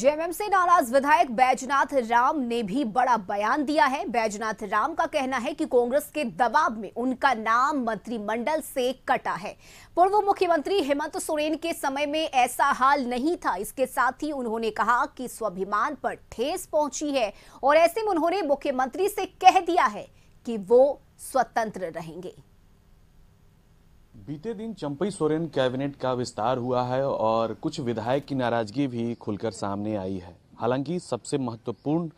JMM से नाराज विधायक बैजनाथ राम ने भी बड़ा बयान दिया है बैजनाथ राम का कहना है कि कांग्रेस के दबाव में उनका नाम मंत्रिमंडल से कटा है पूर्व मुख्यमंत्री हेमंत सोरेन के समय में ऐसा हाल नहीं था इसके साथ ही उन्होंने कहा कि स्वाभिमान पर ठेस पहुंची है और ऐसे में उन्होंने मुख्यमंत्री से कह दिया है कि वो स्वतंत्र रहेंगे बीते दिन चंपई सोरेन कैबिनेट का विस्तार हुआ है और कुछ विधायक की नाराजगी भी खुलकर सामने आई है हालांकि सबसे महत्वपूर्ण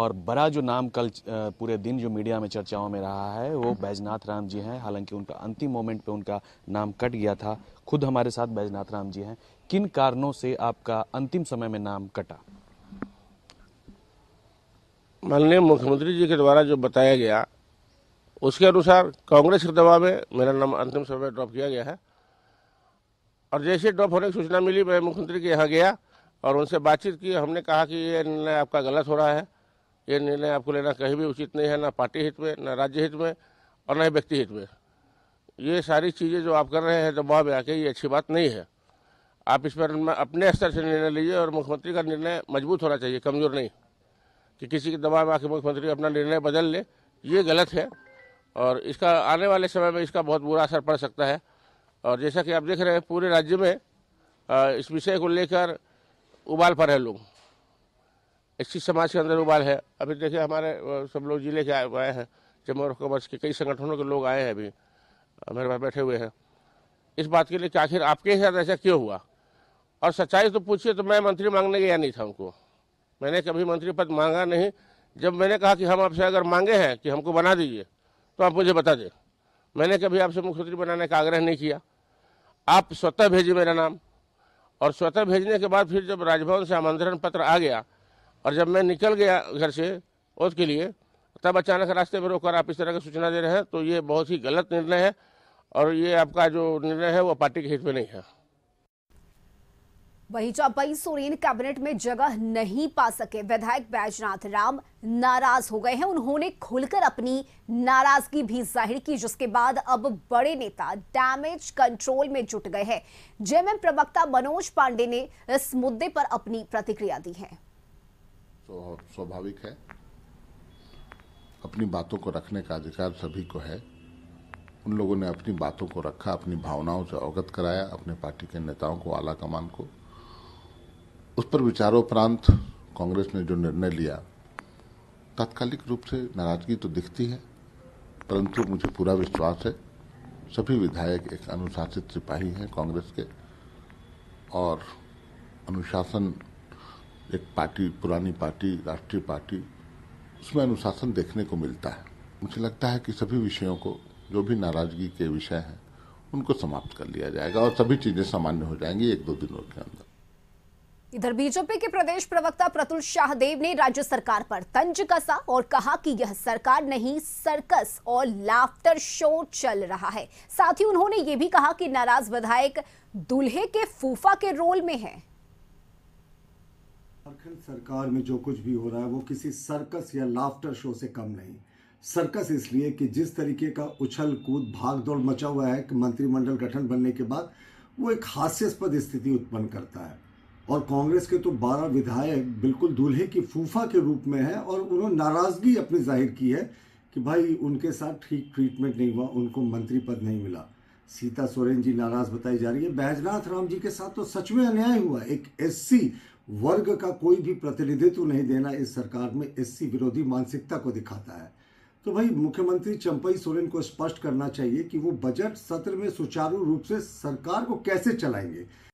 और बड़ा जो नाम कल पूरे दिन जो मीडिया में चर्चाओं में रहा है वो बैजनाथ राम जी हैं हालांकि उनका अंतिम मोमेंट पे उनका नाम कट गया था खुद हमारे साथ बैजनाथ राम जी हैं किन कारणों से आपका अंतिम समय में नाम कटा माननीय मुख्यमंत्री जी के द्वारा जो बताया गया उसके अनुसार कांग्रेस के दबाव में मेरा नाम अंतिम समय में ड्रॉप किया गया है और जैसे ड्रॉप होने की सूचना मिली मैं मुख्यमंत्री के यहाँ गया और उनसे बातचीत की हमने कहा कि ये निर्णय आपका गलत हो रहा है ये निर्णय आपको लेना कहीं भी उचित नहीं है ना पार्टी हित में ना राज्य हित में और ना व्यक्ति हित में ये सारी चीज़ें जो आप कर रहे हैं दबाव में आके ये अच्छी बात नहीं है आप इस पर अपने स्तर से निर्णय लीजिए और मुख्यमंत्री का निर्णय मजबूत होना चाहिए कमज़ोर नहीं कि किसी के दबाव में आके मुख्यमंत्री अपना निर्णय बदल ले ये गलत है और इसका आने वाले समय में इसका बहुत बुरा असर पड़ सकता है और जैसा कि आप देख रहे हैं पूरे राज्य में इस विषय को लेकर उबाल पर है लोग इसी समाज के अंदर उबाल है अभी देखिए हमारे सब लोग जिले के आए हैं चैम्बर ऑफ कॉमर्स के कई संगठनों के लोग आए हैं अभी मेरे पास बैठे हुए हैं इस बात के लिए कि आखिर आपके साथ ऐसा क्यों हुआ और सच्चाई तो पूछिए तो मैं मंत्री मांगने गया नहीं था उनको मैंने कभी मंत्री पद मांगा नहीं जब मैंने कहा कि हम आपसे अगर मांगे हैं कि हमको बना दीजिए तो आप मुझे बता दें मैंने कभी आपसे मुख्यमंत्री बनाने का आग्रह नहीं किया आप स्वतः भेजिए मेरा नाम और स्वतः भेजने के बाद फिर जब राजभवन से आमंत्रण पत्र आ गया और जब मैं निकल गया घर से उसके के लिए तब अचानक रास्ते में रोककर आप इस तरह की सूचना दे रहे हैं तो ये बहुत ही गलत निर्णय है और ये आपका जो निर्णय है वो पार्टी के हित में नहीं है वहीं चौपाई सोरेन कैबिनेट में जगह नहीं पा सके विधायक बैजनाथ राम नाराज हो गए हैं उन्होंने खुलकर अपनी नाराजगी भी जाहिर की जिसके बाद अब बड़े नेता डैमेज कंट्रोल में जुट गए हैं जेएमएम प्रवक्ता मनोज पांडे ने इस मुद्दे पर अपनी प्रतिक्रिया दी है तो स्वाभाविक है अपनी बातों को रखने का अधिकार सभी को है उन लोगों ने अपनी बातों को रखा अपनी भावनाओं से अवगत कराया अपने पार्टी के नेताओं को आला कमान को उस पर विचारोपरांत कांग्रेस ने जो निर्णय लिया तात्कालिक रूप से नाराजगी तो दिखती है परंतु मुझे पूरा विश्वास है सभी विधायक एक अनुशासित सिपाही हैं कांग्रेस के और अनुशासन एक पार्टी पुरानी पार्टी राष्ट्रीय पार्टी उसमें अनुशासन देखने को मिलता है मुझे लगता है कि सभी विषयों को जो भी नाराजगी के विषय हैं उनको समाप्त कर लिया जाएगा और सभी चीज़ें सामान्य हो जाएंगी एक दो दिनों के अंदर इधर बीजेपी के प्रदेश प्रवक्ता प्रतुल शाहदेव ने राज्य सरकार पर तंज कसा और कहा कि यह सरकार नहीं सर्कस और लाफ्टर शो चल रहा है साथ ही उन्होंने ये भी कहा कि नाराज विधायक दूल्हे के फूफा के रोल में है झारखंड सरकार में जो कुछ भी हो रहा है वो किसी सर्कस या लाफ्टर शो से कम नहीं सर्कस इसलिए कि जिस तरीके का उछल कूद भाग दौड़ मचा हुआ है कि मंत्रिमंडल गठन बनने के बाद वो एक हास्यास्पद स्थिति उत्पन्न करता है और कांग्रेस के तो 12 विधायक बिल्कुल दूल्हे की फूफा के रूप में हैं और उन्होंने नाराज़गी अपनी जाहिर की है कि भाई उनके साथ ठीक ट्रीटमेंट नहीं हुआ उनको मंत्री पद नहीं मिला सीता सोरेन जी नाराज़ बताई जा रही है बैजनाथ राम जी के साथ तो सच में अन्याय हुआ एक एससी वर्ग का कोई भी प्रतिनिधित्व नहीं देना इस सरकार में एससी विरोधी मानसिकता को दिखाता है तो भाई मुख्यमंत्री चंपई सोरेन को स्पष्ट करना चाहिए कि वो बजट सत्र में सुचारू रूप से सरकार को कैसे चलाएंगे